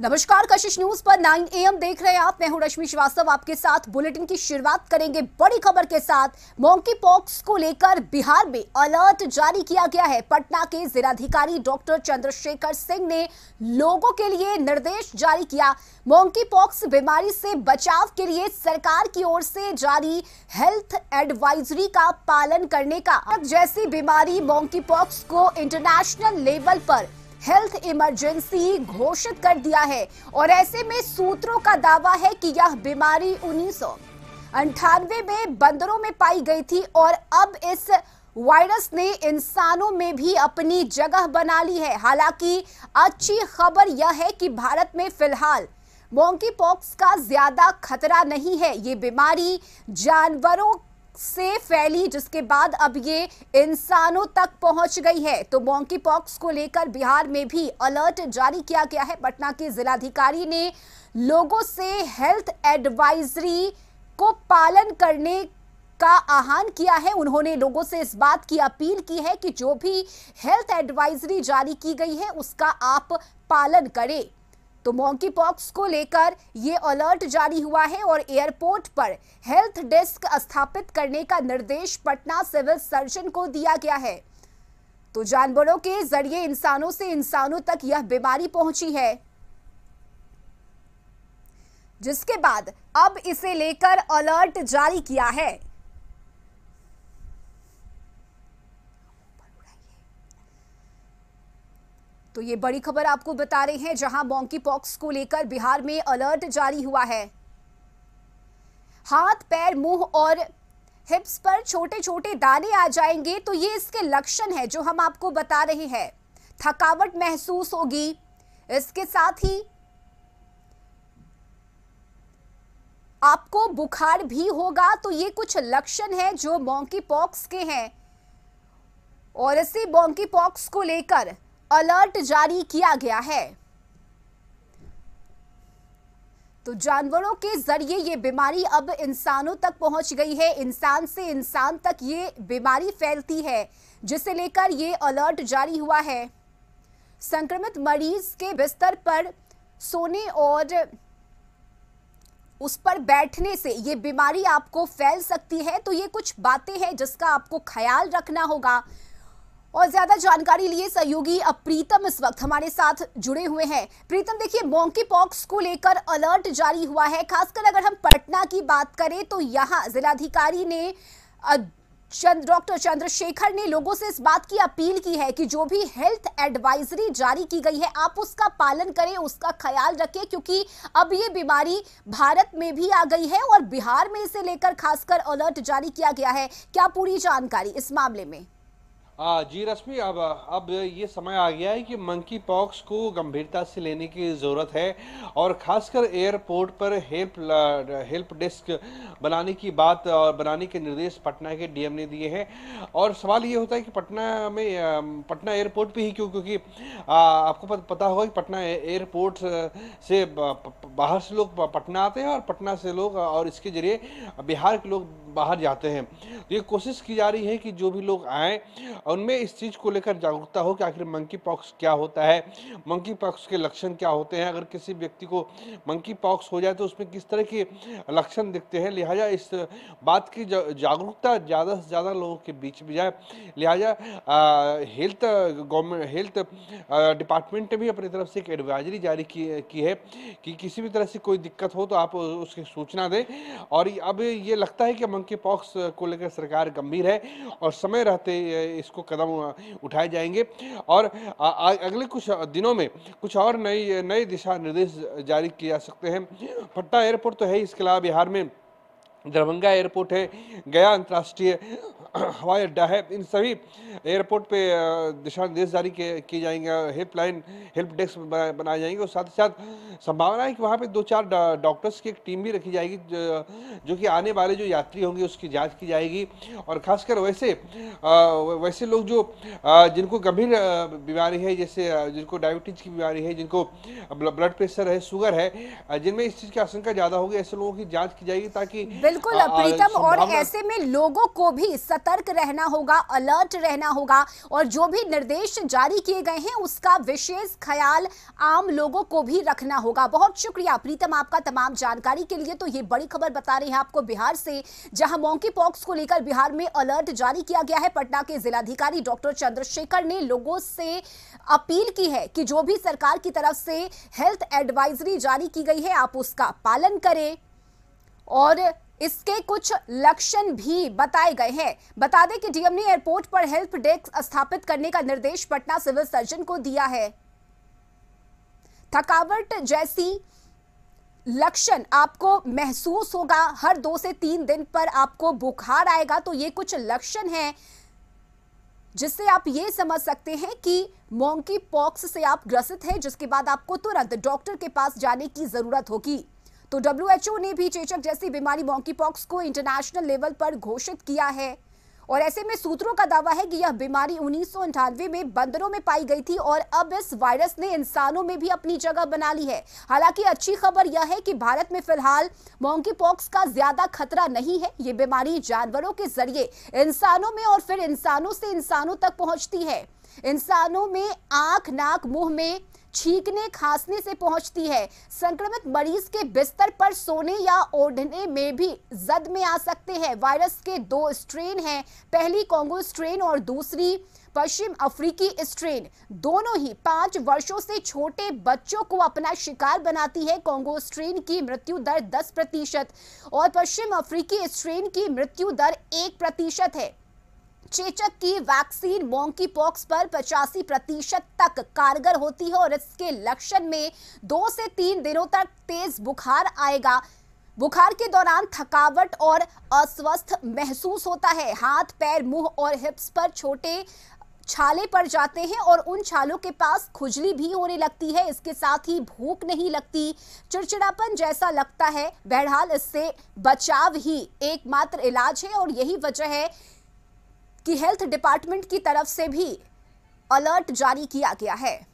नमस्कार कशिश न्यूज पर 9 एम देख रहे हैं आप मैं हूं रश्मि श्रीवास्तव आपके साथ बुलेटिन की शुरुआत करेंगे बड़ी खबर के साथ मॉन्की पॉक्स को लेकर बिहार में अलर्ट जारी किया गया है पटना के जिलाधिकारी डॉक्टर चंद्रशेखर सिंह ने लोगों के लिए निर्देश जारी किया मॉन्की पॉक्स बीमारी से बचाव के लिए सरकार की ओर से जारी हेल्थ एडवाइजरी का पालन करने का जैसी बीमारी मॉन्की पॉक्स को इंटरनेशनल लेवल पर हेल्थ इमरजेंसी घोषित कर दिया है और ऐसे में सूत्रों का दावा है कि यह बीमारी उन्नीस अंठानवे में बंदरों में पाई गई थी और अब इस वायरस ने इंसानों में भी अपनी जगह बना ली है हालांकि अच्छी खबर यह है कि भारत में फिलहाल मोंकी पॉक्स का ज्यादा खतरा नहीं है ये बीमारी जानवरों से फैली जिसके बाद अब ये इंसानों तक पहुंच गई है तो मॉन्की पॉक्स को लेकर बिहार में भी अलर्ट जारी किया गया है पटना के जिलाधिकारी ने लोगों से हेल्थ एडवाइजरी को पालन करने का आह्वान किया है उन्होंने लोगों से इस बात की अपील की है कि जो भी हेल्थ एडवाइजरी जारी की गई है उसका आप पालन करें तो मॉन्की पॉक्स को लेकर ये अलर्ट जारी हुआ है और एयरपोर्ट पर हेल्थ डेस्क स्थापित करने का निर्देश पटना सिविल सर्जन को दिया गया है तो जानवरों के जरिए इंसानों से इंसानों तक यह बीमारी पहुंची है जिसके बाद अब इसे लेकर अलर्ट जारी किया है तो ये बड़ी खबर आपको बता रहे हैं जहां मॉन्की पॉक्स को लेकर बिहार में अलर्ट जारी हुआ है हाथ पैर मुंह और हिप्स पर छोटे छोटे दाने आ जाएंगे तो ये इसके लक्षण है जो हम आपको बता रहे हैं थकावट महसूस होगी इसके साथ ही आपको बुखार भी होगा तो ये कुछ लक्षण है जो मॉन्की पॉक्स के हैं और इसी मॉन्की पॉक्स को लेकर अलर्ट जारी किया गया है तो जानवरों के जरिए ये बीमारी अब इंसानों तक पहुंच गई है इंसान से इंसान तक ये बीमारी फैलती है जिसे लेकर ये अलर्ट जारी हुआ है संक्रमित मरीज के बिस्तर पर सोने और उस पर बैठने से ये बीमारी आपको फैल सकती है तो ये कुछ बातें हैं जिसका आपको ख्याल रखना होगा और ज्यादा जानकारी लिए सहयोगी प्रीतम इस वक्त हमारे साथ जुड़े हुए हैं प्रीतम देखिए मोंकी पॉक्स को लेकर अलर्ट जारी हुआ है खासकर अगर हम पटना की बात करें तो यहाँ जिलाधिकारी ने डॉक्टर चंद्रशेखर ने लोगों से इस बात की अपील की है कि जो भी हेल्थ एडवाइजरी जारी की गई है आप उसका पालन करें उसका ख्याल रखें क्योंकि अब ये बीमारी भारत में भी आ गई है और बिहार में इसे लेकर खासकर अलर्ट जारी किया गया है क्या पूरी जानकारी इस मामले में आ, जी रश्मि अब अब ये समय आ गया है कि मंकी पॉक्स को गंभीरता से लेने की ज़रूरत है और ख़ासकर एयरपोर्ट पर हेल्प हेल्प डेस्क बनाने की बात और बनाने के निर्देश पटना के डीएम ने दिए हैं और सवाल ये होता है कि पटना में पटना एयरपोर्ट पे ही क्यों क्योंकि आ, आपको पता होगा कि पटना एयरपोर्ट से बाहर से लोग पटना आते हैं और पटना से लोग और इसके ज़रिए बिहार के लोग बाहर जाते हैं तो ये कोशिश की जा रही है कि जो भी लोग आएँ उनमें इस चीज़ को लेकर जागरूकता हो कि आखिर मंकी पॉक्स क्या होता है मंकी पॉक्स के लक्षण क्या होते हैं अगर किसी व्यक्ति को मंकी पॉक्स हो जाए तो उसमें किस तरह के लक्षण दिखते हैं लिहाजा इस बात की जागरूकता ज़्यादा से ज़्यादा लोगों के बीच में जाए लिहाजा हेल्थ गवर्नमेंट हेल्थ डिपार्टमेंट ने भी अपनी तरफ से एक एडवाइजरी जारी की, की है कि किसी भी तरह से कोई दिक्कत हो तो आप उसकी सूचना दें और अब ये लगता है कि मंकी पॉक्स को लेकर सरकार गंभीर है और समय रहते इसको कदम उठाए जाएंगे और अगले कुछ दिनों में कुछ और नई नए दिशा निर्देश जारी किए जा सकते हैं पटना एयरपोर्ट तो है इसके अलावा बिहार में दरभंगा एयरपोर्ट है गया अंतर्राष्ट्रीय हवाई अड्डा है इन सभी एयरपोर्ट पे दिशा निर्देश जारी किए जाएंगे हेल्पलाइन हेल्प डेस्क बनाए जाएंगे और साथ ही साथ संभावना है कि वहाँ पे दो चार डॉक्टर्स की एक टीम भी रखी जाएगी जो, जो कि आने वाले जो यात्री होंगे उसकी जाँच की जाएगी और खासकर वैसे वैसे लोग जो जिनको गंभीर बीमारी है जैसे जिनको डायबिटीज़ की बीमारी है जिनको ब्लड प्रेशर है शुगर है जिनमें इस चीज़ की आशंका ज़्यादा होगी ऐसे लोगों की जाँच की जाएगी ताकि बिल्कुल प्रीतम और ऐसे में लोगों को भी सत सतर्क रहना होगा अलर्ट रहना होगा और जो भी निर्देश जारी किए गए हैं उसका विशेष ख्याल आम लोगों को भी रखना होगा बहुत शुक्रिया प्रीतम आपका तमाम जानकारी के लिए तो ये बड़ी खबर बता रहे हैं आपको बिहार से जहां मॉन्की पॉक्स को लेकर बिहार में अलर्ट जारी किया गया है पटना के जिलाधिकारी डॉक्टर चंद्रशेखर ने लोगों से अपील की है कि जो भी सरकार की तरफ से हेल्थ एडवाइजरी जारी की गई है आप उसका पालन करें और इसके कुछ लक्षण भी बताए गए हैं बता दें कि डीएम ने एयरपोर्ट पर हेल्प डेस्क स्थापित करने का निर्देश पटना सिविल सर्जन को दिया है थकावट जैसी लक्षण आपको महसूस होगा हर दो से तीन दिन पर आपको बुखार आएगा तो ये कुछ लक्षण हैं जिससे आप ये समझ सकते हैं कि मोंकी पॉक्स से आप ग्रसित हैं जिसके बाद आपको तुरंत डॉक्टर के पास जाने की जरूरत होगी तो डब्ल्यूएचओ ने भी चेचक जैसी बीमारी मॉन्कीपॉक्स को इंटरनेशनल लेवल पर घोषित किया है और ऐसे में सूत्रों का दावा है कि यह बीमारी उन्नीस में बंदरों में पाई गई थी और अब इस वायरस ने इंसानों में भी अपनी जगह बना ली है हालांकि अच्छी खबर यह है कि भारत में फिलहाल मॉन्की पॉक्स का ज्यादा खतरा नहीं है ये बीमारी जानवरों के जरिए इंसानों में और फिर इंसानों से इंसानों तक पहुंचती है इंसानों में आंख नाक मुंह में छींकने खांसने से पहुंचती है संक्रमित मरीज के बिस्तर पर सोने या ओढ़ने में भी जद में आ सकते हैं वायरस के दो स्ट्रेन हैं पहली कोंगो स्ट्रेन और दूसरी पश्चिम अफ्रीकी स्ट्रेन दोनों ही पांच वर्षों से छोटे बच्चों को अपना शिकार बनाती है कोंगो स्ट्रेन की मृत्यु दर 10 प्रतिशत और पश्चिम अफ्रीकी स्ट्रेन की मृत्यु दर एक प्रतिशत है चेचक की वैक्सीन मॉन्की पॉक्स पर पचासी प्रतिशत तक कारगर होती है और इसके लक्षण में दो से तीन दिनों तक तेज बुखार आएगा बुखार के दौरान थकावट और अस्वस्थ महसूस होता है हाथ पैर मुंह और हिप्स पर छोटे छाले पड़ जाते हैं और उन छालों के पास खुजली भी होने लगती है इसके साथ ही भूख नहीं लगती चिड़चिड़ापन जैसा लगता है बहरहाल इससे बचाव ही एकमात्र इलाज है और यही वजह है कि हेल्थ डिपार्टमेंट की तरफ से भी अलर्ट जारी किया गया है